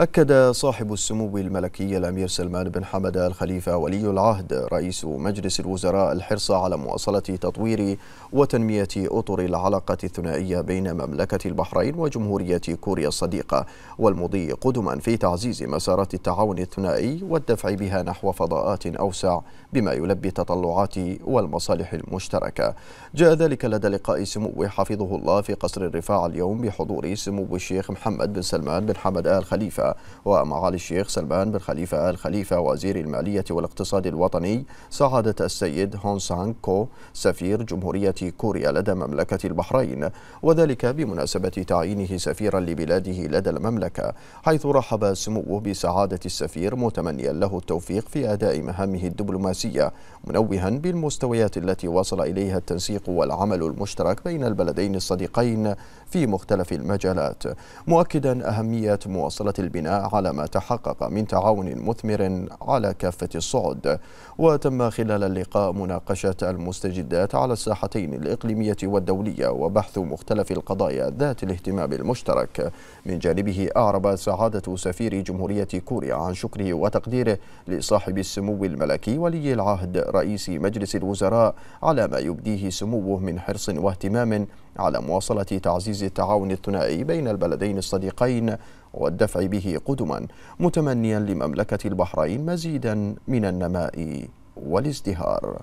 أكد صاحب السمو الملكي الأمير سلمان بن حمد الخليفة ولي العهد رئيس مجلس الوزراء الحرص على مواصلة تطوير وتنمية أطر العلاقة الثنائية بين مملكة البحرين وجمهورية كوريا الصديقة والمضي قدما في تعزيز مسارات التعاون الثنائي والدفع بها نحو فضاءات أوسع بما يلبي التطلعات والمصالح المشتركة جاء ذلك لدى لقاء سمو حفظه الله في قصر الرفاع اليوم بحضور سمو الشيخ محمد بن سلمان بن حمد آل خليفة ومعالي الشيخ سلمان بن خليفة آل خليفة وزير المالية والاقتصاد الوطني سعادة السيد هون سانغ كو سفير جمهورية كوريا لدى مملكة البحرين وذلك بمناسبة تعيينه سفيرا لبلاده لدى المملكة حيث رحب سموه بسعادة السفير متمنيا له التوفيق في أداء مهامه الدبلوماسية منوها بالمستويات التي وصل إليها التنسيق والعمل المشترك بين البلدين الصديقين في مختلف المجالات مؤكدا أهمية مواصلة البناء على ما تحقق من تعاون مثمر على كافة الصعد وتم خلال اللقاء مناقشة المستجدات على الساحتين الإقليمية والدولية وبحث مختلف القضايا ذات الاهتمام المشترك من جانبه أعرب سعادة سفير جمهورية كوريا عن شكره وتقديره لصاحب السمو الملكي ولي العهد رئيس مجلس الوزراء على ما يبديه سموه من حرص واهتمام على مواصلة تعزيز التعاون الثنائي بين البلدين الصديقين والدفع به قدما متمنيا لمملكة البحرين مزيدا من النماء والازدهار